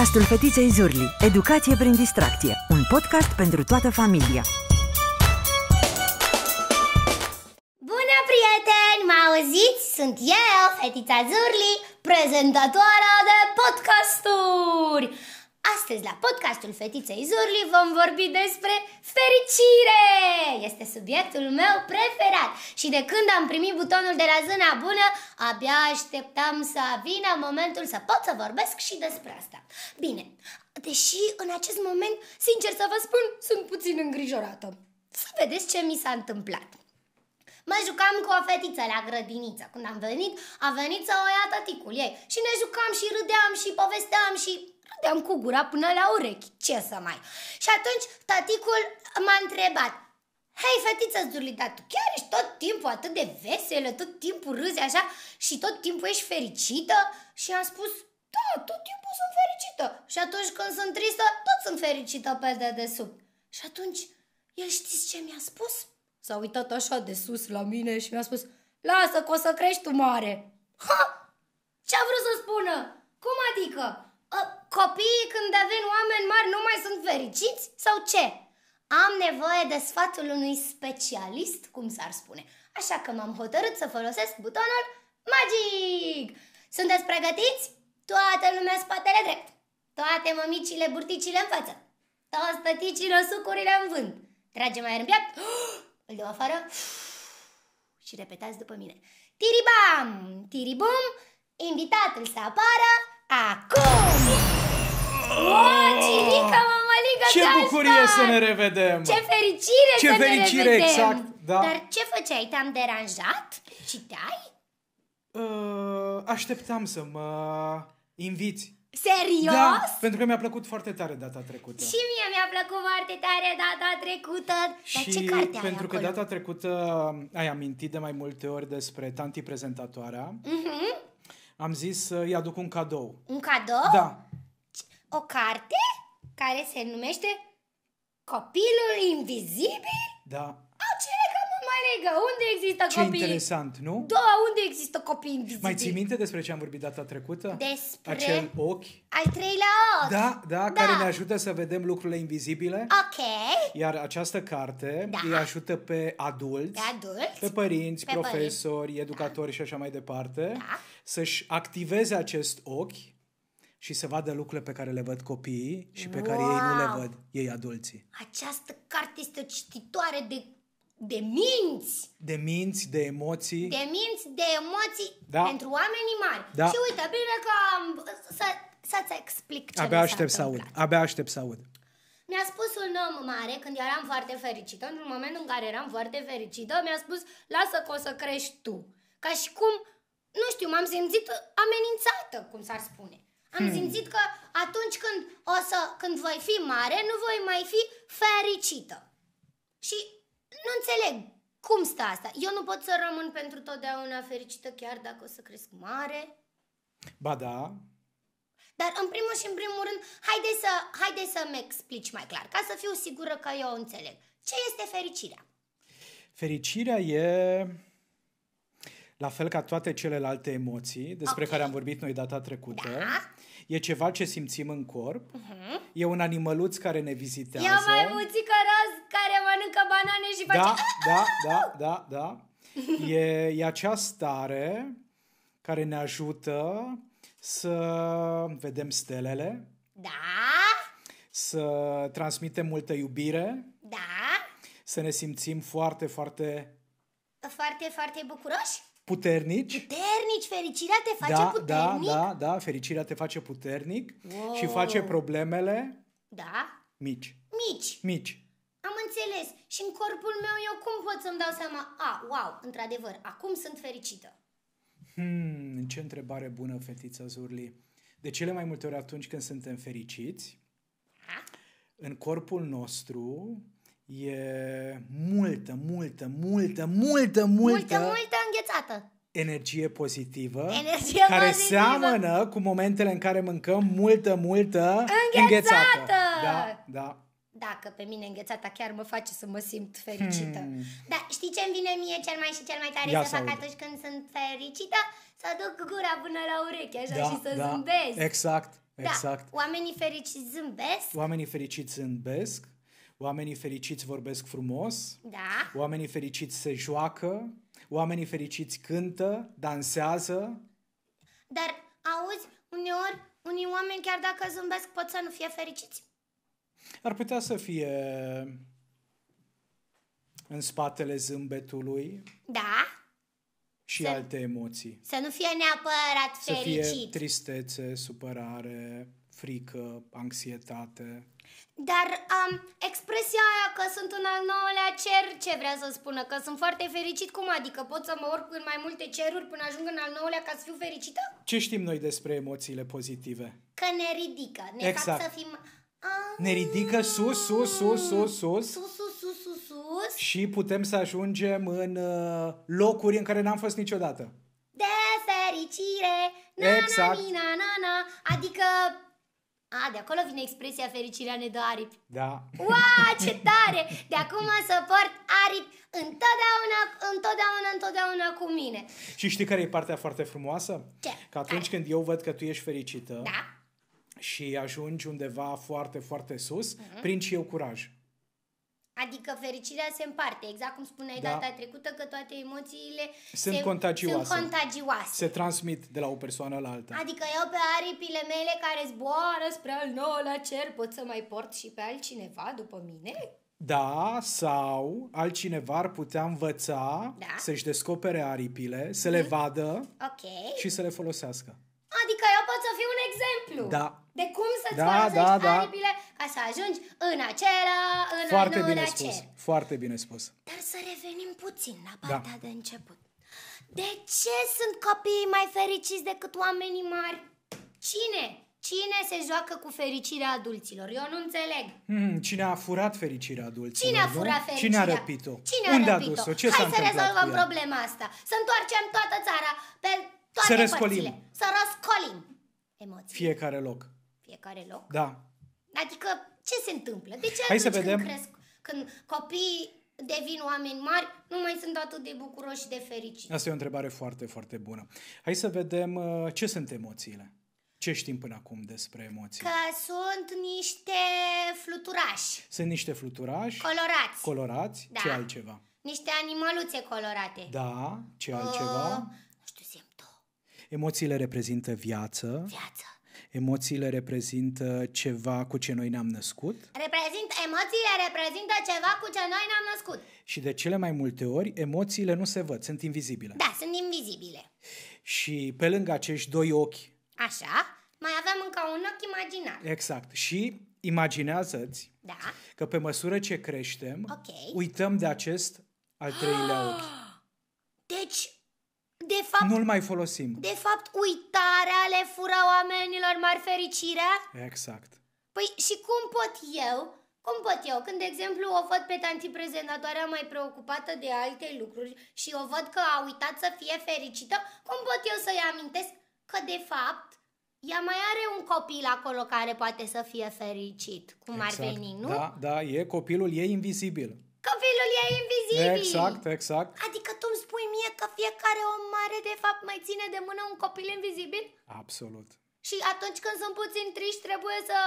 Podcastul Fetiței Zurli. Educație prin distracție. Un podcast pentru toată familia. Bună, prieteni! Mă auziți? Sunt eu, Fetița Zurli, prezentatoarea de podcasturi! Astăzi la podcastul Fetiței Zurli vom vorbi despre fericire! Este subiectul meu preferat și de când am primit butonul de la zâna bună, abia așteptam să vină momentul să pot să vorbesc și despre asta. Bine, deși în acest moment, sincer să vă spun, sunt puțin îngrijorată. Să vedeți ce mi s-a întâmplat. Mă jucam cu o fetiță la grădiniță. Când am venit, a venit să o ia tăticul ei și ne jucam și râdeam și povesteam și râdeam cu gura până la urechi, ce să mai. Și atunci taticul m-a întrebat, Hei, fetiță Zurli, dar tu chiar ești tot timpul atât de veselă, tot timpul râzi așa și tot timpul ești fericită? Și am spus, da, tot timpul sunt fericită. Și atunci când sunt tristă, tot sunt fericită pe dedesubt. Și atunci, el știți ce mi-a spus? S-a uitat așa de sus la mine și mi-a spus, lasă că o să crești tu mare. Ha! Ce-a vrut să spună? Cum adică? copiii când devin oameni mari nu mai sunt fericiți sau ce? Am nevoie de sfatul unui specialist, cum s-ar spune. Așa că m-am hotărât să folosesc butonul magic! Sunteți pregătiți? Toată lumea spatele drept! Toate mămicile, burticile în față! Toți tăticile, sucurile în vânt! Trage mai în piept! Îl dăm afară! Și repetați după mine. Tiribam! Tiribum! Invitatul să apară acum! Wow, Cinica, Ce bucurie să ne revedem! Ce fericire ce să fericire, ne revedem! exact, da. Dar ce făceai? Te-am deranjat? Citeai? Uh, așteptam să mă inviți. Serios? Da, pentru că mi-a plăcut foarte tare data trecută. Și mie mi-a plăcut foarte tare data trecută. Dar și ce carte ai pentru acolo? că data trecută ai amintit de mai multe ori despre tanti prezentatoarea, uh-huh. am zis să-i aduc un cadou. Un cadou? Da o carte care se numește Copilul Invizibil? Da. Au ce legă, mă legă? Unde există ce copii? Ce interesant, nu? Da, unde există copii invizibili? Mai ții minte despre ce am vorbit data trecută? Despre... Acel ochi. Al treilea ochi. Da, da, da. care ne ajută să vedem lucrurile invizibile. Ok. Iar această carte da. îi ajută pe adulți, pe, adulți, pe părinți, pe profesori, părinți. Da. educatori da. și așa mai departe, da. să-și activeze acest ochi și să vadă lucrurile pe care le văd copiii și pe wow! care ei nu le văd, ei adulții. Această carte este o cititoare de, de minți! De minți, de emoții. De minți, de emoții da. pentru oamenii mari. Da. Și uite, bine că am, să, să-ți explic ce Abia aștept să aud, abia aștept să aud. Mi-a spus un om mare, când eram foarte fericită, în moment în care eram foarte fericită, mi-a spus, lasă că o să crești tu. Ca și cum, nu știu, m-am simțit amenințată, cum s-ar spune. Am hmm. simțit că atunci când, o să, când voi fi mare, nu voi mai fi fericită. Și nu înțeleg cum stă asta. Eu nu pot să rămân pentru totdeauna fericită chiar dacă o să cresc mare. Ba da. Dar în primul și în primul rând, haide să, haide să-mi explici mai clar, ca să fiu sigură că eu înțeleg. Ce este fericirea? Fericirea e la fel ca toate celelalte emoții despre okay. care am vorbit noi data trecută. Da e ceva ce simțim în corp, uh-huh. e un animăluț care ne vizitează. E mai maimuțică roz care mănâncă banane și da, face... Da, da, da, da, da. E, e acea stare care ne ajută să vedem stelele. Da. Să transmitem multă iubire. Da. Să ne simțim foarte, foarte... Foarte, foarte bucuroși? puternici. Puternici, fericirea te face da, da puternic? Da, da, da, fericirea te face puternic wow. și face problemele da. mici. Mici. Mici. Am înțeles. Și în corpul meu eu cum pot să-mi dau seama? A, wow, într-adevăr, acum sunt fericită. Hmm, ce întrebare bună, fetița Zurli. De cele mai multe ori atunci când suntem fericiți, ha? în corpul nostru e multă, multă, multă, multă, multă, multă, multă dată. Energie pozitivă, Energie care pozitivă. seamănă cu momentele în care mâncăm multă, multă înghețată. înghețată. Da, da dacă pe mine înghețata chiar mă face să mă simt fericită. Hmm. Dar știi ce îmi vine mie cel mai și cel mai tare Ia să fac aud. atunci când sunt fericită? Să duc gura până la ureche așa da, și să da. zâmbesc. Exact, da, exact. Da. Oamenii fericiți zâmbesc. Oamenii fericiți zâmbesc. Oamenii fericiți vorbesc frumos. Da. Oamenii fericiți se joacă. Oamenii fericiți cântă, dansează. Dar auzi, uneori, unii oameni chiar dacă zâmbesc pot să nu fie fericiți? Ar putea să fie în spatele zâmbetului. Da. Și să, alte emoții. Să nu fie neapărat fericit. Să fie tristețe, supărare, frică, anxietate. Dar um, expresia aia că sunt în al nouălea cer, ce vrea să spună? Că sunt foarte fericit? Cum adică? Pot să mă urc în mai multe ceruri până ajung în al nouălea ca să fiu fericită? Ce știm noi despre emoțiile pozitive? Că ne ridică, ne exact. fac să fim... Ne ridică sus, sus, sus, sus, sus. Sus, sus, sus, sus, sus. Și putem să ajungem în uh, locuri în care n-am fost niciodată. De fericire! Na, exact. Na, na, na, na. Adică a, de acolo vine expresia fericirea ne dă aripi. Da. Ua, ce tare! De acum să port aripi întotdeauna, întotdeauna, întotdeauna cu mine. Și știi care e partea foarte frumoasă? Ce? Că atunci care? când eu văd că tu ești fericită da. și ajungi undeva foarte, foarte sus, uh-huh. și eu curaj. Adică fericirea se împarte, exact cum spuneai da. data trecută, că toate emoțiile sunt, se, contagioase. sunt contagioase. Se transmit de la o persoană la alta. Adică eu pe aripile mele care zboară spre al la cer pot să mai port și pe altcineva după mine? Da, sau altcineva ar putea învăța da. să-și descopere aripile, să mm-hmm. le mhm. vadă okay. și să le folosească. Adică eu pot să fiu un exemplu. Da. De cum să-ți da, da, da. aripile ca să ajungi în acela, în Foarte bine acela. spus. Foarte bine spus. Dar să revenim puțin la da. partea da. de început. De ce sunt copiii mai fericiți decât oamenii mari? Cine? Cine se joacă cu fericirea adulților? Eu nu înțeleg. Hmm, cine a furat fericirea adulților? Cine a furat fericirea? Cine a răpit-o? Cine a Unde răpit-o? a dus-o? Ce Hai s-a să rezolvăm problema asta. Să întoarcem toată țara pe toate să răscolim. Părțile. Să răscolim emoții. Fiecare loc. Fiecare loc. Da. Adică ce se întâmplă? De ce Hai să vedem. când cresc, când copiii devin oameni mari, nu mai sunt atât de bucuroși și de fericiți? Asta e o întrebare foarte, foarte bună. Hai să vedem uh, ce sunt emoțiile. Ce știm până acum despre emoții? Că sunt niște fluturași. Sunt niște fluturași. Colorați. Colorați. Da. Ce altceva? Niște animaluțe colorate. Da. Ce altceva? Uh, Emoțiile reprezintă viață. Viață. Emoțiile reprezintă ceva cu ce noi ne-am născut. Reprezintă, emoțiile reprezintă ceva cu ce noi ne-am născut. Și de cele mai multe ori, emoțiile nu se văd, sunt invizibile. Da, sunt invizibile. Și pe lângă acești doi ochi. Așa, mai avem încă un ochi imaginar. Exact. Și imaginează-ți da. că pe măsură ce creștem, okay. uităm de acest al treilea ochi. Deci de fapt... Nu-l mai folosim. De fapt, uitarea le fură oamenilor mari fericirea? Exact. Păi și cum pot eu, cum pot eu, când, de exemplu, o văd pe tanti prezentatoarea mai preocupată de alte lucruri și o văd că a uitat să fie fericită, cum pot eu să-i amintesc că, de fapt, ea mai are un copil acolo care poate să fie fericit, cum exact. ar veni, nu? Da, da, e copilul, e invizibil. Copilul e invizibil. Exact, exact. Adică tu îmi spui mie că fiecare om mare de fapt mai ține de mână un copil invizibil? Absolut. Și atunci când sunt puțin triști trebuie să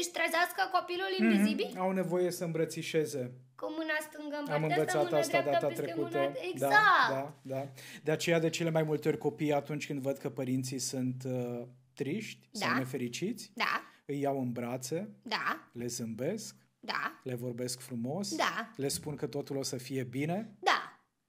își trezească copilul mhm. invizibil? Mm-hmm. Au nevoie să îmbrățișeze. Cu mâna stângă în Am învățat asta data trecută. Mâna... Da, exact. Da, da, da. De aceea de cele mai multe ori copiii atunci când văd că părinții sunt uh, triști da. sau nefericiți, da. îi iau în brațe, da. le zâmbesc da. Le vorbesc frumos? Da. Le spun că totul o să fie bine? Da.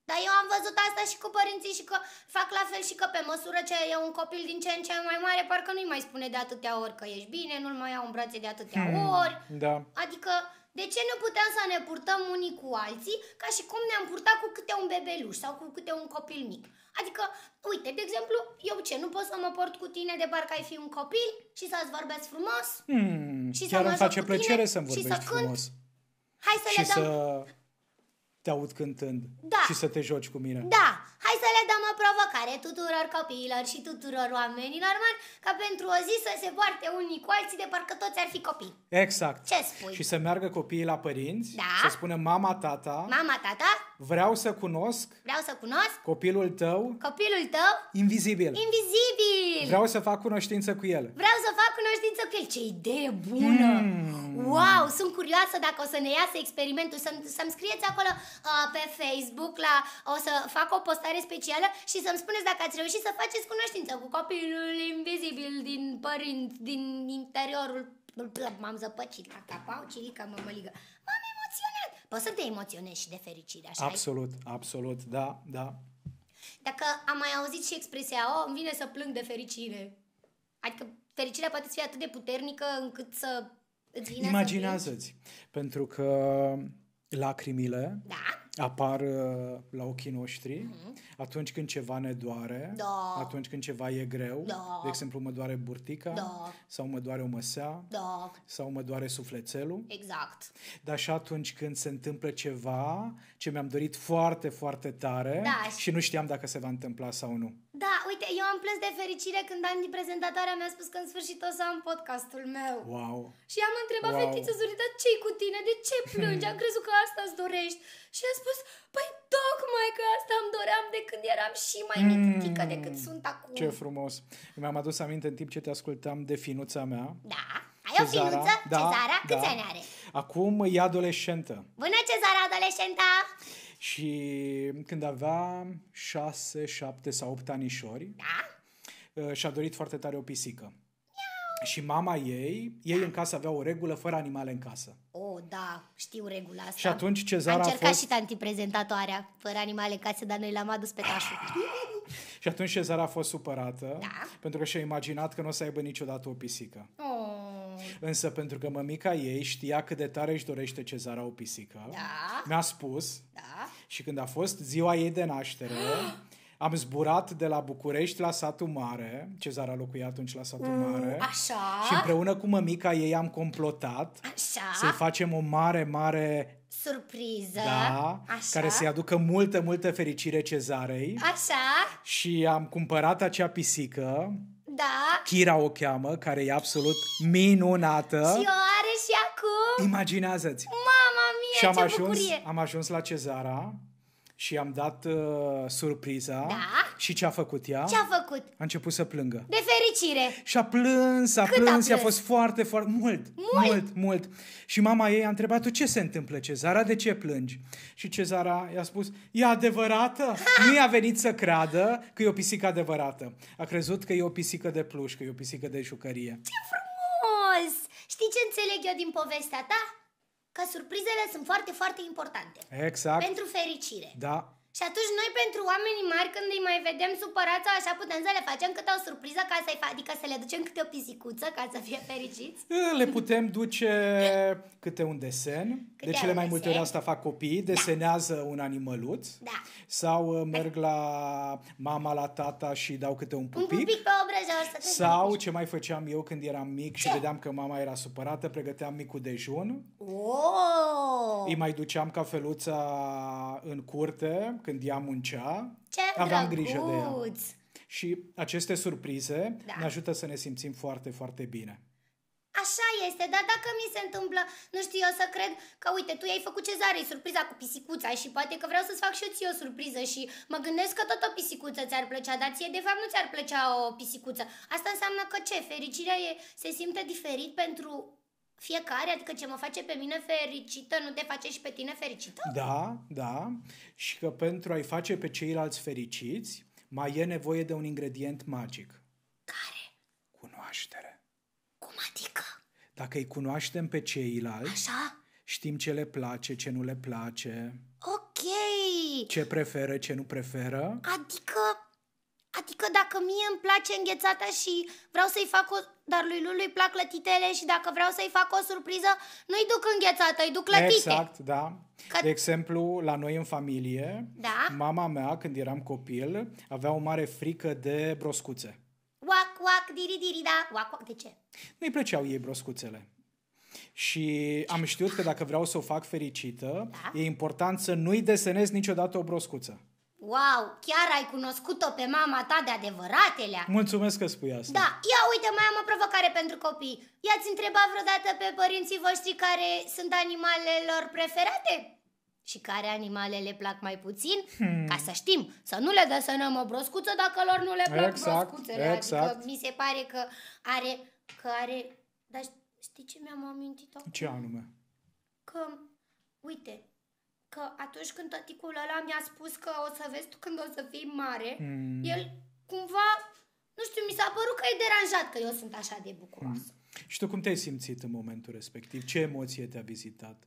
Dar eu am văzut asta și cu părinții și că fac la fel și că pe măsură ce e un copil din ce în ce mai mare, parcă nu-i mai spune de atâtea ori că ești bine, nu-l mai iau în brațe de atâtea hmm, ori. Da. Adică, de ce nu putem să ne purtăm unii cu alții ca și cum ne-am purtat cu câte un bebeluș sau cu câte un copil mic? Adică, uite, de exemplu, eu ce, nu pot să mă port cu tine de parcă ai fi un copil și să-ți vorbesc frumos? Hmm, și chiar îmi face plăcere să-mi vorbești și să frumos. Cânt. Hai să și le dăm... Să te aud cântând da. și să te joci cu mine. Da, hai să le dăm o provocare tuturor copiilor și tuturor oamenilor mari ca pentru o zi să se poarte unii cu alții de parcă toți ar fi copii. Exact. Ce spui? Și să meargă copiii la părinți, da. să spună mama, tata. Mama, tata. Vreau să cunosc. Vreau să cunosc. Copilul tău. Copilul tău. Invizibil. Invizibil. Vreau să fac cunoștință cu el. Vreau să fac cunoștință cu el. Ce idee bună! Mm sunt curioasă dacă o să ne iasă experimentul, să-mi, să-mi scrieți acolo uh, pe Facebook, la, o să fac o postare specială și să-mi spuneți dacă ați reușit să faceți cunoștință cu copilul invizibil din părinți, din interiorul... M-am zăpăcit la pau, cirica mămăligă. M-am emoționat! Poți să te emoționezi și de fericire, așa Absolut, ai? absolut, da, da. Dacă am mai auzit și expresia, o, oh, îmi vine să plâng de fericire. Adică fericirea poate să fie atât de puternică încât să Imaginează-ți, pentru că lacrimile da. apar uh, la ochii noștri mm-hmm. atunci când ceva ne doare, da. atunci când ceva e greu, da. de exemplu mă doare burtica da. sau mă doare o măsea da. sau mă doare sufletelul. Exact. Dar și atunci când se întâmplă ceva ce mi-am dorit foarte, foarte tare da. și nu știam dacă se va întâmpla sau nu. Da, uite, eu am plâns de fericire când Andy, prezentatoarea, mi-a spus că în sfârșit o să am podcastul meu. Wow! Și am întrebat wow. fetița Zuri, ce cu tine? De ce plângi? Am crezut că asta îți dorești. Și a spus, păi tocmai că asta îmi doream de când eram și mai mm. mititică decât sunt acum. Ce frumos! Mi-am adus aminte în timp ce te ascultam de finuța mea. Da, ai Cezara. o finuță, da, Cezara, da. câți da. ani are? Acum e adolescentă. Bună, Cezara, adolescenta! Și când avea 6, 7 sau 8 anișori, da? Uh, și-a dorit foarte tare o pisică. Și mama ei, ei da. în casă aveau o regulă fără animale în casă. Oh, da, știu regula asta. Și atunci Cezara a încercat a fost... și tanti prezentatoarea, fără animale în casă, dar noi l-am adus pe tașul. și atunci Cezara a fost supărată, da. pentru că și-a imaginat că nu o să aibă niciodată o pisică. Oh. Însă pentru că mămica ei știa cât de tare își dorește Cezara o pisică, da. mi-a spus da și când a fost ziua ei de naștere, am zburat de la București la satul mare, Cezara locuia atunci la satul mm, mare. Așa. Și împreună cu mămica ei am complotat așa. să-i facem o mare, mare surpriză, da, așa. care să-i aducă multă, multă fericire Cezarei. Așa. Și am cumpărat acea pisică. Da. Kira o cheamă, care e absolut minunată. Și o are și acum. Imaginează-ți. Mama! și am ajuns, am ajuns la Cezara și am dat uh, surpriza. Da? Și ce a făcut ea? Ce a făcut? A început să plângă. De fericire! Și a plâns, a plâns, a i-a fost foarte, foarte... Mult, mult, mult, mult. Și mama ei a întrebat-o, ce se întâmplă, Cezara, de ce plângi? Și Cezara i-a spus, e adevărată? nu i-a venit să creadă că e o pisică adevărată. A crezut că e o pisică de pluș, că e o pisică de jucărie. Ce frumos! Știi ce înțeleg eu din povestea ta? că surprizele sunt foarte, foarte importante. Exact. Pentru fericire. Da. Și atunci noi pentru oamenii mari când îi mai vedem supărați, așa putem să le facem câte o surpriză ca să-i fa- adică să le ducem câte o pisicuță ca să fie fericiți? Eh, le putem duce câte un desen. Câte de cele mai desen. multe ori asta fac copiii, da. desenează da. un animăluț. Da. Sau eh, merg la mama, la tata și dau câte un pupic. Un pupic pe obrăjor. Să sau ce mai făceam eu când eram mic și ce? vedeam că mama era supărată, pregăteam micul dejun. Oh! Îi mai duceam cafeluța în curte când ea muncea, Ce aveam drăguț! grijă de ea. Și aceste surprize da. ne ajută să ne simțim foarte, foarte bine. Așa este, dar dacă mi se întâmplă, nu știu, eu să cred că, uite, tu ai făcut cezarei surpriza cu pisicuța și poate că vreau să-ți fac și eu ție o surpriză și mă gândesc că tot o pisicuță ți-ar plăcea, dar ție de fapt nu ți-ar plăcea o pisicuță. Asta înseamnă că ce? Fericirea e, se simte diferit pentru fiecare, adică ce mă face pe mine fericită nu te face și pe tine fericită? Da, da. Și că pentru a-i face pe ceilalți fericiți, mai e nevoie de un ingredient magic. Care? Cunoaștere. Cum adică? Dacă îi cunoaștem pe ceilalți, Așa? știm ce le place, ce nu le place. Ok. Ce preferă, ce nu preferă. Adică mie îmi place înghețata și vreau să-i fac o... Dar lui Lulu îi plac lătitele și dacă vreau să-i fac o surpriză, nu-i duc înghețată, îi duc lătite. Exact, da. Că... De exemplu, la noi în familie, da? mama mea, când eram copil, avea o mare frică de broscuțe. Uac, uac, diri, diri, da, uac, uac, de ce? Nu-i plăceau ei broscuțele. Și am știut că dacă vreau să o fac fericită, da? e important să nu-i desenez niciodată o broscuță. Wow, chiar ai cunoscut-o pe mama ta de adevăratelea? Mulțumesc că spui asta. Da, ia uite, mai am o provocare pentru copii. I-ați întrebat vreodată pe părinții voștri care sunt animalele lor preferate? Și care animale le plac mai puțin? Hmm. Ca să știm, să nu le desenăm o broscuță dacă lor nu le plac exact, broscuțele. Adică exact. Adică mi se pare că are, că are... Dar știi ce mi-am amintit acum? Ce anume? Că, uite, că atunci când tăticul ăla mi-a spus că o să vezi tu când o să fii mare, mm. el cumva, nu știu, mi s-a părut că e deranjat că eu sunt așa de bucuroasă. Mm. Și tu cum te-ai simțit în momentul respectiv? Ce emoție te-a vizitat?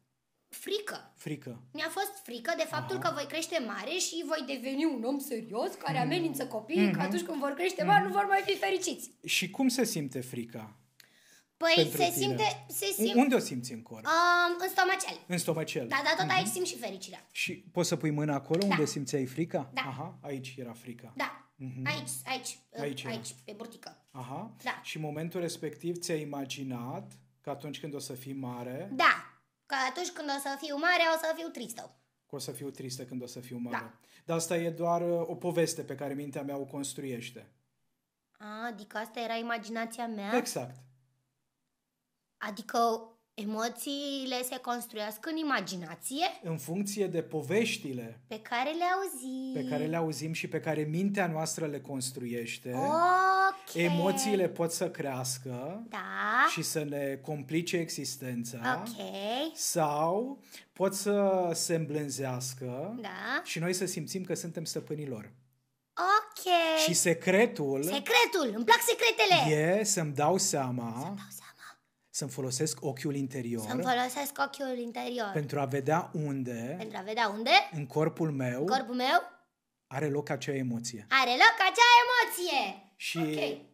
Frică. Frică. Mi-a fost frică de faptul Aha. că voi crește mare și voi deveni un om serios care mm. amenință copiii mm-hmm. că atunci când vor crește mm-hmm. nu vor mai fi fericiți. Și cum se simte frica? Păi pentru se tine. simte... Se simte. Unde o simți în corp? Um, în stomacel. În stomacel. Da, dar tot uh-huh. aici mhm. simți și fericirea. Și poți să pui mâna acolo da. unde simțeai frica? Da. Aha, aici era frica. Da. Uh-huh. Aici, aici, aici, aici, pe burtică. Aha. Da. Și în momentul respectiv ți-ai imaginat că atunci când o să fii mare... Da, că atunci când o să fiu mare o să fiu tristă că o să fiu tristă când o să fiu mare. Da. Dar asta e doar uh, o poveste pe care mintea mea o construiește. A, adică asta era imaginația mea? Exact. Adică emoțiile se construiesc în imaginație? În funcție de poveștile pe care le auzim. Pe care le auzim și pe care mintea noastră le construiește. Okay. Emoțiile pot să crească da. și să ne complice existența. Ok. Sau pot să se îmblânzească da. și noi să simțim că suntem stăpânilor. Ok. Și secretul... Secretul! Îmi plac secretele! E să-mi dau seama... Să-mi dau seama să-mi folosesc ochiul interior. Să-mi folosesc ochiul interior. Pentru a vedea unde. Pentru a vedea unde. În corpul meu. În corpul meu. Are loc acea emoție. Are loc acea emoție. Și okay.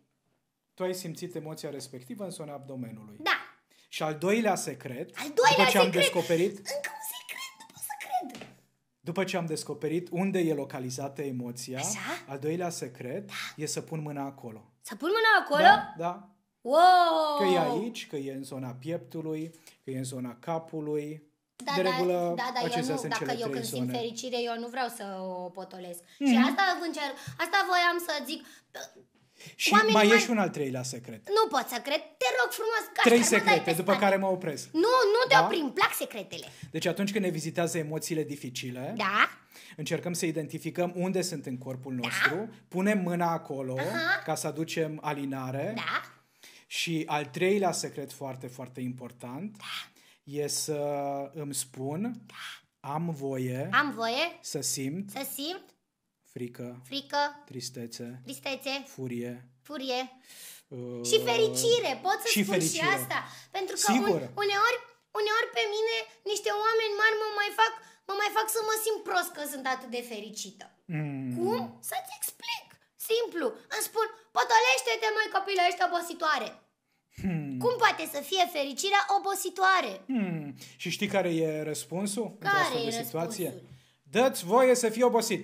tu ai simțit emoția respectivă în zona abdomenului. Da. Și al doilea secret, al doilea după ce secret. am descoperit... Încă un secret, nu pot să cred! După ce am descoperit unde e localizată emoția, Așa? al doilea secret da. e să pun mâna acolo. Să pun mâna acolo? Da, da. Wow! Că e aici, că e în zona pieptului, că e în zona capului. Da, de da, regulă, da, da, da eu nu, sunt dacă eu când zone. simt fericire, eu nu vreau să o potolesc. Mm-hmm. Și mhm. asta încerc, asta voiam să zic. Și Oamenii mai ești mai... un al treilea secret. Nu pot să cred, te rog frumos, ca Trei secrete, după care mă opresc. Nu, nu te da? oprim, plac secretele. Deci atunci când ne vizitează emoțiile dificile, da? încercăm să identificăm unde sunt în corpul da. nostru, da? punem mâna acolo Aha. ca să aducem alinare. Da? Și al treilea secret foarte, foarte important da. e să îmi spun da. am voie am voie să simt să simt frică, frică, tristețe, tristețe, furie, furie. Uh, și fericire, pot să și spun fericire. și asta, pentru că Sigur. Un, uneori uneori pe mine niște oameni mari mă mai fac mă mai fac să mă simt prost că sunt atât de fericită. Mm. Cum? Să-ți explic. Simplu. Îmi spun, potolește-te, măi copilă, ești obositoare. Hmm. Cum poate să fie fericirea obositoare? Hmm. Și știi care e răspunsul? Care e situație? Răspunsul? Dă-ți voie să fii obosit.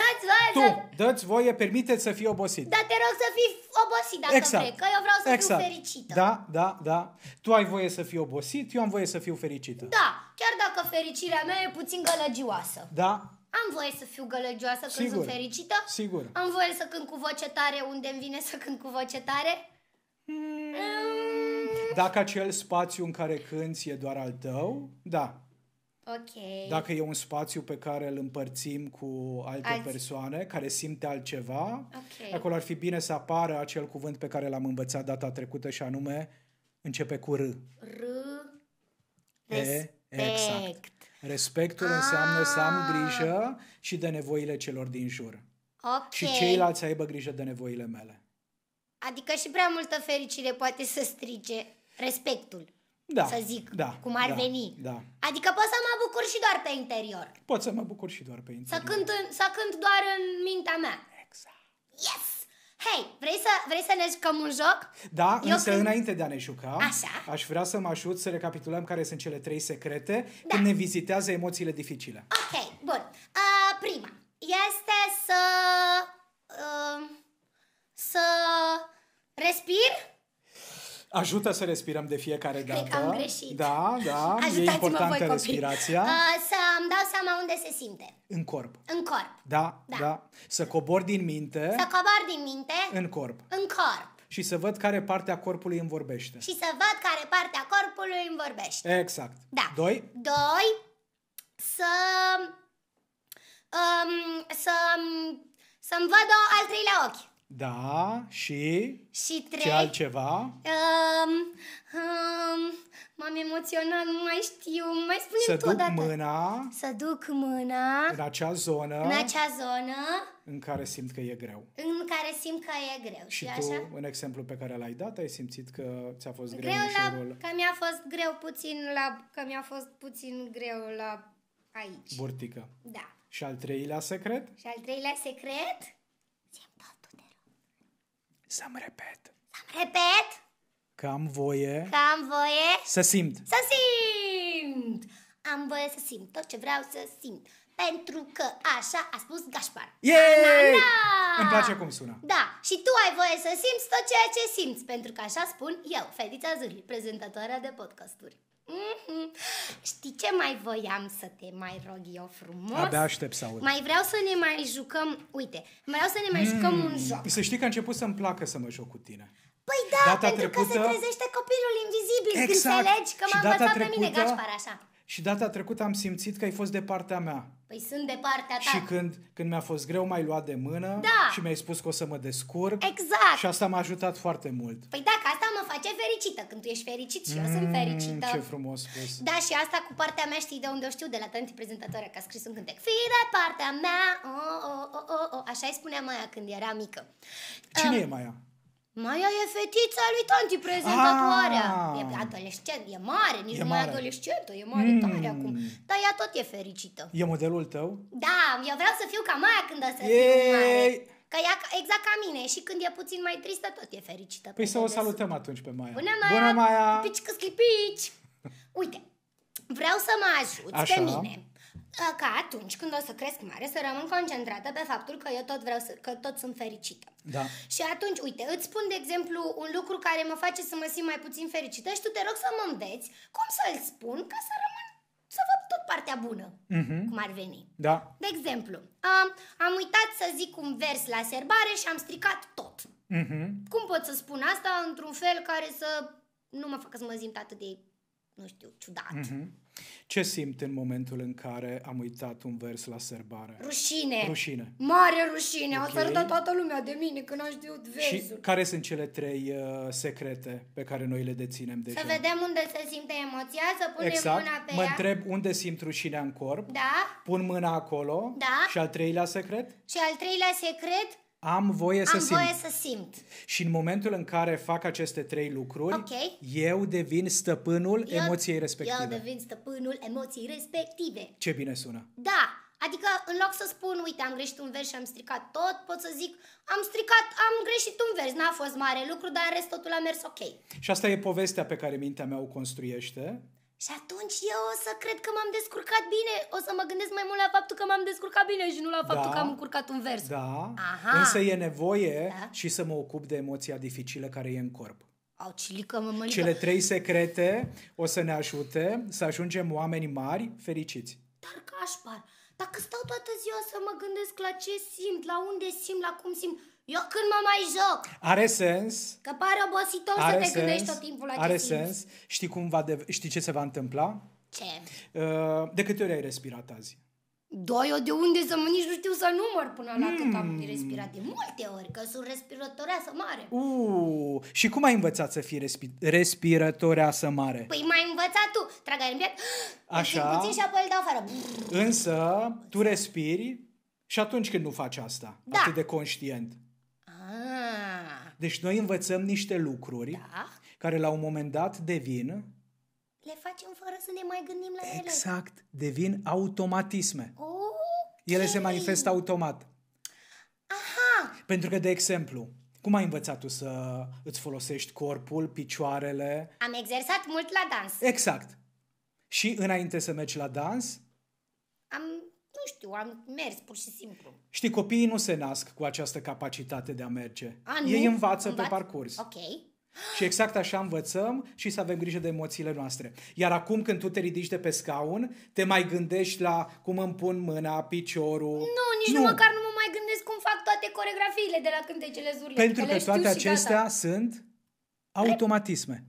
Dă-ți voie tu, să... dă-ți voie, permiteți să fii obosit. Dar te rog să fii obosit dacă exact. vrei, că eu vreau să exact. fiu fericită. Da, da, da. Tu ai voie să fii obosit, eu am voie să fiu fericită. Da, chiar dacă fericirea mea e puțin gălăgioasă. Da, am voie să fiu gălăgioasă când Sigur. sunt fericită? Sigur. Am voie să cânt cu voce tare unde îmi vine să cânt cu voce tare? Mm. Dacă acel spațiu în care cânti e doar al tău, da. Ok. Dacă e un spațiu pe care îl împărțim cu alte Alți. persoane care simte altceva, okay. acolo ar fi bine să apară acel cuvânt pe care l-am învățat data trecută și anume începe cu R. R. E, Exact. Respectul ah. înseamnă să am ah. grijă și de nevoile celor din jur. Okay. Și ceilalți să aibă grijă de nevoile mele. Adică și prea multă fericire poate să strige respectul. Da, să zic, da, cum ar da, veni. Da. Adică pot să mă bucur și doar pe interior. Pot să mă bucur și doar pe interior. Să cânt, în, să cânt doar în mintea mea. Exact. Yes! Vrei să, vrei să ne jucăm un joc? Da, Eu însă când... înainte de a ne juca, Așa. aș vrea să mă ajut să recapitulăm care sunt cele trei secrete da. când ne vizitează emoțiile dificile. Ok, bun. Uh, prima este să... Uh, să respir? Ajută să respirăm de fiecare dată. Cred că am greșit. Da, da, e importantă voi, respirația. Uh, să îmi dau seama unde se simte. În corp. În corp. Da, da. da. Să cobor din minte. Să cobor din minte. În corp. În corp și să văd care parte a corpului îmi vorbește. Și să văd care parte a corpului îmi vorbește. Exact. Da. Doi. Doi. Să... Um, să... Să-mi văd o al treilea ochi. Da, și? Și trei. Ce altceva? Um, um, m-am emoționat, nu mai știu, mai spune Să duc odată. mâna. Să duc mâna. În acea zonă. În acea zonă. În care simt că e greu. În care simt că e greu. Și, și tu, așa? în exemplu pe care l-ai dat, ai simțit că ți-a fost greu, greu ușorul... la, Că mi-a fost greu puțin la... Că mi-a fost puțin greu la aici. Burtică. Da. Și al treilea secret? Și al treilea secret? Să-mi repet. Să-mi repet. Că am voie. Că am voie. Să simt. Să simt. Am voie să simt tot ce vreau să simt. Pentru că așa a spus Gașpar. Yay! Îmi place cum sună. Da, și tu ai voie să simți tot ceea ce simți, pentru că așa spun eu, Felița Zârli, prezentatoarea de podcasturi. Mm-hmm. Știi ce mai voiam să te mai rog eu frumos? Abia aștept să aud. Mai vreau să ne mai jucăm, uite, vreau să ne mai mm, jucăm un joc. Să știi că a început să-mi placă să mă joc cu tine. Păi da, data pentru trecută... că se trezește copilul invizibil exact. când se legi că m am învățat trecută... pe mine Gașpar așa. Și data trecută am simțit că ai fost de partea mea. Păi sunt de partea ta. Și când, când mi-a fost greu, m-ai luat de mână da. și mi-ai spus că o să mă descurc. Exact. Și asta m-a ajutat foarte mult. Păi da, fericită când tu ești fericit și mm, eu sunt mm, fericită. Ce frumos spus. Da, și asta cu partea mea știi de unde o știu, de la tanti prezentatoare, că a scris un cântec. Fii de partea mea, oh, oh, oh, oh, oh. așa îi spunea Maia când era mică. Cine um, e Maia? Maia e fetița lui tanti prezentatoarea. Ah. E adolescent, e mare, nici e nu mai adolescentă, e mare mm. tare acum. Dar ea tot e fericită. E modelul tău? Da, eu vreau să fiu ca Maia când o să Yay. fiu mare. Că ea, exact ca mine și când e puțin mai tristă, tot e fericită. Păi să o salutăm atunci pe Maia. Bună Maia! Bună Maia! Pici pici! Uite, vreau să mă ajut Așa. pe mine ă, ca atunci când o să cresc mare să rămân concentrată pe faptul că eu tot vreau să, că tot sunt fericită. Da. Și atunci, uite, îți spun de exemplu un lucru care mă face să mă simt mai puțin fericită și tu te rog să mă înveți cum să-l spun ca să rămân să văd tot partea bună, mm-hmm. cum ar veni. Da. De exemplu, am uitat să zic un vers la serbare și am stricat tot. Mm-hmm. Cum pot să spun asta într-un fel care să nu mă facă să mă simt atât de, nu știu, ciudat? Mm-hmm. Ce simt în momentul în care am uitat un vers la serbare? Rușine. Rușine. Mare rușine. Okay. A sărutat toată lumea de mine când a știut versul. Și care sunt cele trei uh, secrete pe care noi le deținem deja? Să vedem unde se simte emoția, să punem exact. mâna pe Mă ea. întreb unde simt rușinea în corp. Da. Pun mâna acolo. Da. Și al treilea secret? Și al treilea secret am voie să Am simt. voie să simt. Și în momentul în care fac aceste trei lucruri, okay. eu devin stăpânul eu, emoției respective. Eu devin stăpânul emoției respective. Ce bine sună. Da, Adică, în loc să spun, uite, am greșit un vers și am stricat tot, pot să zic, am stricat, am greșit un vers, n-a fost mare lucru, dar în rest totul a mers ok. Și asta e povestea pe care mintea mea o construiește. Și atunci eu o să cred că m-am descurcat bine. O să mă gândesc mai mult la faptul că m-am descurcat bine și nu la faptul da, că am încurcat un vers. Da, Aha. însă e nevoie da. și să mă ocup de emoția dificilă care e în corp. Au, cilică, mă Cele da. trei secrete o să ne ajute să ajungem oameni mari fericiți. Dar, Cașpar, dacă stau toată ziua să mă gândesc la ce simt, la unde simt, la cum simt, eu când mă mai joc. Are sens. Că pare obositor să te sens, gândești tot timpul la Are sens. Simți. Știi, cum va de- știi ce se va întâmpla? Ce? Uh, de câte ori ai respirat azi? Doi. eu de unde să mă nici nu știu să număr până la hmm. cât am hmm. respirat de multe ori, că sunt respiratoreasă mare. Uh, și cum ai învățat să fii respi- respiratoreasă mare? Păi m-ai învățat tu, trag în piept. Așa. puțin și apoi îl dau afară. Însă, tu respiri și atunci când nu faci asta, da. atât de conștient. Deci noi învățăm niște lucruri da. care la un moment dat devin le facem fără să ne mai gândim la exact, ele. Exact, devin automatisme. Okay. Ele se manifestă automat. Aha! Pentru că, de exemplu, cum ai învățat tu să îți folosești corpul, picioarele? Am exersat mult la dans. Exact. Și înainte să mergi la dans? Am nu știu, am mers pur și simplu. Știi, copiii nu se nasc cu această capacitate de a merge. A, nu? Ei învață Învaț? pe parcurs. Ok. Și exact așa învățăm și să avem grijă de emoțiile noastre. Iar acum când tu te ridici de pe scaun, te mai gândești la cum îmi pun mâna, piciorul. Nu, nici nu, nu măcar nu mă mai gândesc cum fac toate coreografiile de la cântecele zurile. Pentru că, că toate acestea sunt automatisme.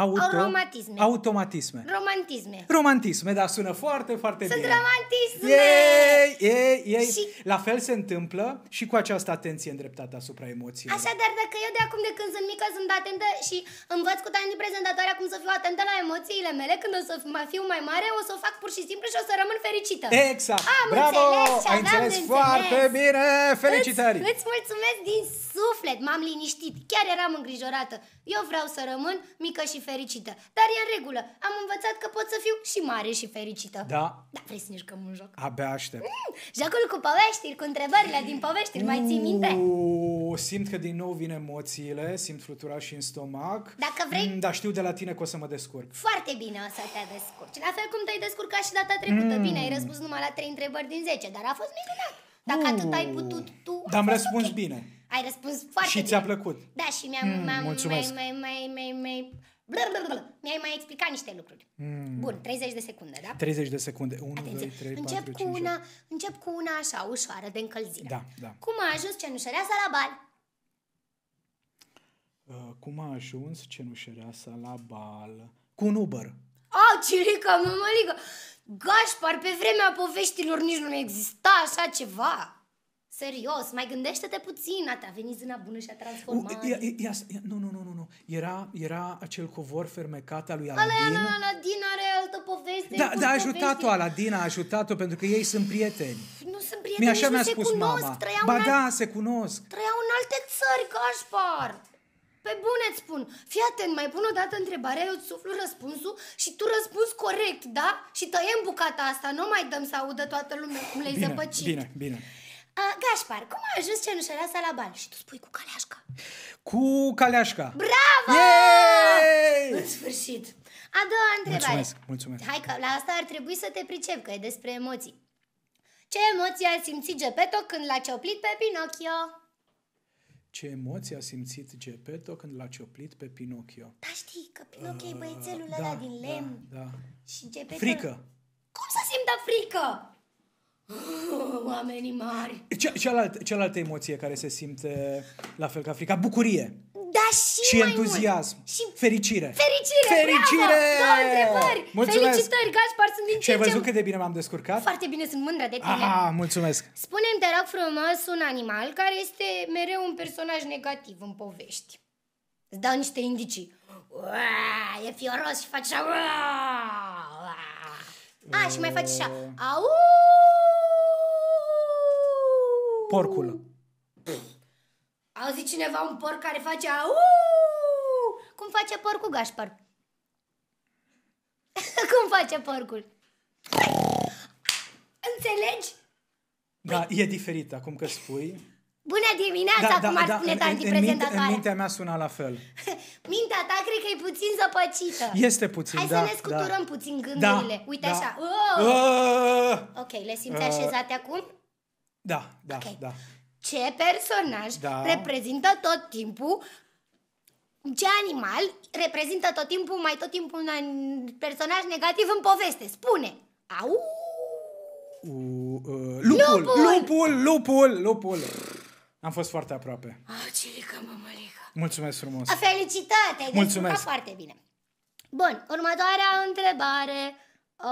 Auto, Romantisme. Automatisme. Romantisme. Romantisme, dar sună foarte, foarte Sunt bine. Sunt romantisme! Ei, ei, ei. Și... La fel se întâmplă și cu această atenție îndreptată asupra emoțiilor. Așadar, dacă eu de acum de când sunt mică sunt atentă și învăț cu Dani prezentatoarea cum să fiu atentă la emoțiile mele, când o să fiu mai mare, o să o fac pur și simplu și o să rămân fericită. Exact! Am Bravo! Înțeles Ai înțeles foarte bine! Felicitări! Îți, îți mulțumesc din suflet, m-am liniștit, chiar eram îngrijorată. Eu vreau să rămân mică și fericită, dar e în regulă. Am învățat că pot să fiu și mare și fericită. Da? Da, vrei să ne jucăm un joc? Abia aștept. Mm, jocul cu poveștiri, cu întrebările din poveștiri, mai ții minte? Simt că din nou vin emoțiile, simt flutura și în stomac. Dacă vrei... Mm, da, știu de la tine că o să mă descurc. Foarte bine o să te descurci. La fel cum te-ai descurcat și data trecută. Mm. Bine, ai răspuns numai la 3 întrebări din 10, dar a fost minunat. Dacă Uuu. atât ai putut tu... Dar am răspuns okay. bine. Ai răspuns foarte și bine. Și ți-a plăcut. Da, și mi-am... Mm, mai, mulțumesc. Mai, mai, mai, mai, mai mi-ai mai explicat niște lucruri. Mm. Bun, 30 de secunde, da? 30 de secunde. 1, Atenție. 2, 3, încep 4, cu 5, una, Încep cu una așa, ușoară, de încălzire. Da, da. Cum a ajuns cenușăreasa la bal? Uh, cum a ajuns cenușăreasa la bal? Cu un Uber. A, oh, cirica, mămăligă! Gașpar, pe vremea poveștilor nici nu exista așa ceva. Serios, mai gândește-te puțin, a te-a venit zâna bună și a transformat. ia, ia, ia, nu, nu, nu, nu, nu. Era, era acel covor fermecat al lui Aladin. Ale, Aladin are altă poveste. Da, da a ajutat-o Aladin, a ajutat-o pentru că ei sunt prieteni. Nu sunt prieteni, Mi-așa mi-a spus cunosc, mama. Ba în da, se cunosc. Trăiau în alte țări, Gașpar. Pe bune îți spun, fii atent, mai pun o dată întrebarea, eu îți suflu răspunsul și tu răspunzi corect, da? Și tăiem bucata asta, nu mai dăm să audă toată lumea cum le-ai bine, zăpăcit. Bine, bine. Uh, cum a ajuns cenușărea asta la bal? Și tu spui cu caleașca. Cu caleașca. Bravo! Yay! În sfârșit. A doua întrebare. Mulțumesc, mulțumesc. Hai că la asta ar trebui să te pricep că e despre emoții. Ce emoții a simțit Gepeto când l-a cioplit pe Pinocchio? Ce emoții a simțit Gepeto când l-a cioplit pe Pinocchio? Da, știi că Pinocchio uh, e băiețelul uh, da, ăla din da, lemn. Da, da. Și Gepeto... Frică. Cum să simtă da, frică? Oh, oamenii mari. Ce, cealaltă, cealaltă emoție care se simte la fel ca frica, bucurie. Da, și, și mai entuziasm. Mult. Și fericire. Fericire! Fericire! Bravo! Mulțumesc. Felicitări, Gaspar, sunt din ce Și ai văzut ce... cât de bine m-am descurcat? Foarte bine, sunt mândră de tine. Ah, mulțumesc. Spune-mi, te rog frumos, un animal care este mereu un personaj negativ în povești. Îți dau niște indicii. Ua, e fioros și face așa. A, și mai face așa. Oh. Au! Porcul. Auzi cineva un porc care face au? Cum face porcul, Gașpar? Cum face porcul? Înțelegi? Da, e diferit acum că spui. Bună dimineața, da, da, cum ar da, spune tanti prezentatoare. În, în mintea mea sună la fel. mintea ta cred că e puțin zăpăcită. Este puțin, Hai da. Hai să ne da. scuturăm da. puțin gândurile. Da, Uite da. așa. Oh! Uh! Ok, le simți uh! așezate acum? Da, da, okay. da. Ce personaj da. reprezintă tot timpul ce animal reprezintă tot timpul, mai tot timpul un personaj negativ în poveste? Spune! Au! Uh, uh, lupul, lupul! Lupul! Lupul! Am fost foarte aproape. Ah, cilică, Mulțumesc frumos! Felicitări! Mulțumesc. ai Mulțumesc! foarte bine! Bun, următoarea întrebare.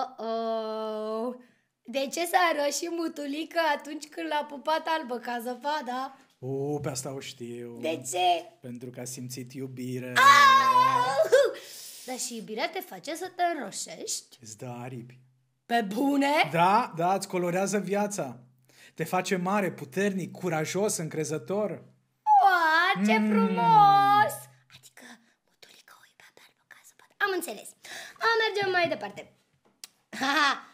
Oh, oh. De ce s-a roșit mutulică atunci când l-a pupat albă ca zăpada? U, pe asta o știu. De ce? Pentru că a simțit iubire. Au! Dar și iubirea te face să te înroșești? Îți dă aripi. Pe bune? Da, da, îți colorează viața. Te face mare, puternic, curajos, încrezător. Oa, ce mm. frumos! Adică, mutulică o iubea pe albă ca zăpada. Am înțeles. A, mergem mai departe. Ha,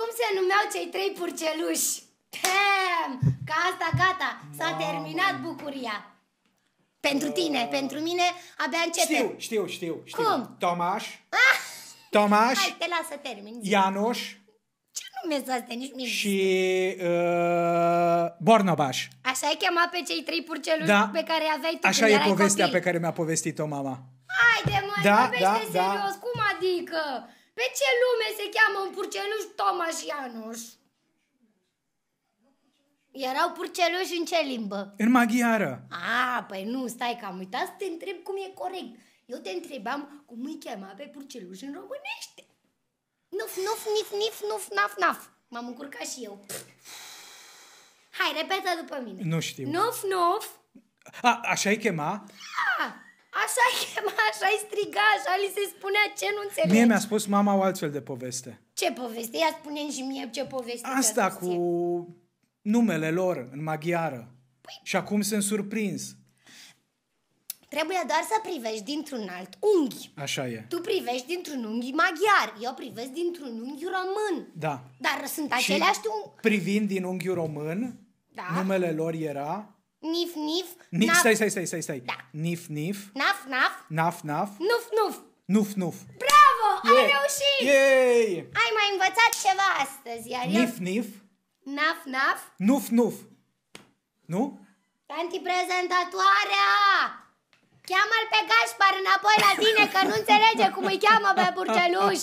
cum se numeau cei trei purceluși. Pam! Ca asta gata, s-a terminat bucuria. Pentru tine, wow. pentru mine, abia începe. Știu, știu, știu. știu. Cum? Tomaș. Ah! Tomaș. Hai, te lasă termin. Ianoș. Ce nume să astea? Nici mie. Și uh, Bornobaș. Așa ai chemat pe cei trei purceluși da. pe care aveai tu Așa e povestea copii. pe care mi-a povestit-o mama. Haide, mă, da, da, da, serios, da. cum adică? Pe ce lume se cheamă un purceluș Toma și Ianuș? Erau purceluși în ce limbă? În maghiară. A, păi nu, stai că am uitat să te întreb cum e corect. Eu te întrebam cum îi chema pe purceluș în românește. Nuf, nuf, nif, nif, nuf, naf, naf. M-am încurcat și eu. Hai, repetă după mine. Nu știu. Nuf, nuf. A, așa i chema? Da. Așa, așa îi striga, așa li se spunea ce nu înțelegi. Mie mi-a spus mama o altfel de poveste. Ce poveste? Ia spune și mie ce poveste. Asta cu numele lor în maghiară. Păi... Și acum sunt surprins. Trebuie doar să privești dintr-un alt unghi. Așa e. Tu privești dintr-un unghi maghiar, eu privesc dintr-un unghi român. Da. Dar sunt aceleași... Și privind din unghiul român, da. numele lor era Nif, nif. Ni- naf. Stai, stai, stai, stai, stai. Da. Nif, nif. Naf, naf. Naf, naf. Nuf, nuf. Nuf, nuf. Bravo! Yeah. Ai reușit! Yay! Yeah. Ai mai învățat ceva astăzi, iar Nif, eu... nif. Naf, naf. Nuf, nuf. Nu? Antiprezentatoarea! Cheamă-l pe Gaspar înapoi la tine, că nu înțelege cum îi cheamă pe burceluș.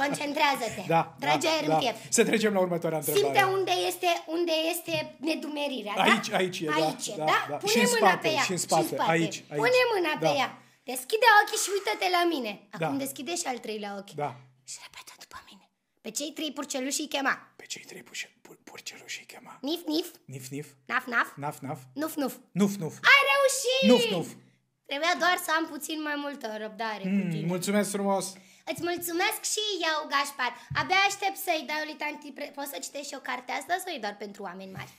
Concentrează-te. Da, Trage da, aer da. în piept. Să trecem la următoarea întrebare. Simte unde este, unde este nedumerirea, da? aici, da? Aici, e, aici da, da? da. Pune și mâna spate, pe ea. Și în spate, și în spate. Aici, aici. Pune mâna da. pe ea. Deschide ochii și uită-te la mine. Da. Acum da. deschide și al treilea ochi. Da. Și repetă după mine. Pe cei trei purceluși îi chema. Pe cei trei purceluși îi chema. Nif, nif. Nif, nif. Naf, naf. Naf, naf. Nuf, nuf. Nuf, nuf. Ai reușit! Nuf, nuf. Trebuia doar să am puțin mai multă răbdare mm, cu hmm, tine. Mulțumesc frumos! Îți mulțumesc și eu, Gașpar. Abia aștept să-i dau lui tanti... Poți să citești și o carte asta sau e doar pentru oameni mari?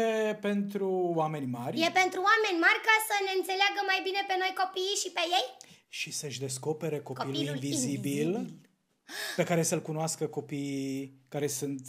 E pentru oameni mari. E pentru oameni mari ca să ne înțeleagă mai bine pe noi copiii și pe ei? Și să-și descopere copilul, copilul invizibil, invizibil pe care să-l cunoască copiii care sunt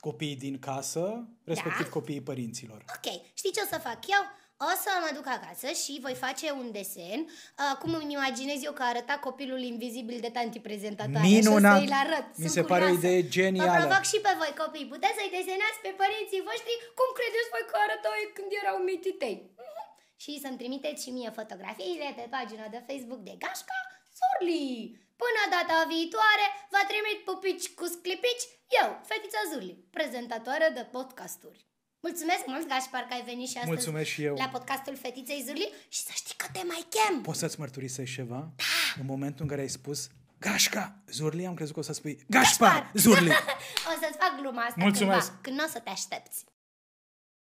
copiii din casă, respectiv da. copiii părinților. Ok, știi ce o să fac eu? O să mă duc acasă și voi face un desen uh, cum îmi imaginez eu că arăta copilul invizibil de tanti prezentatoare Minunat! să arăt. Mi Sunt se curioasă. pare o idee genială. Vă provoc și pe voi copii. Puteți să-i desenați pe părinții voștri cum credeți voi că arătau ei când erau mititei. Mhm. și să-mi trimiteți și mie fotografiile pe pagina de Facebook de Gașca Surli. Până data viitoare, vă trimit pupici cu sclipici eu, fetița Zurli, prezentatoare de podcasturi. Mulțumesc mult, Gașpar, că ai venit și astăzi Mulțumesc și eu. la podcastul Fetiței Zurli și să știi că te mai chem. Poți să-ți mărturisești ceva? Da. În momentul în care ai spus Gașca Zurli, am crezut că o să spui Gașpar, Gașpar. Zurli. o să-ți fac gluma asta Mulțumesc. cândva, când nu o să te aștepți.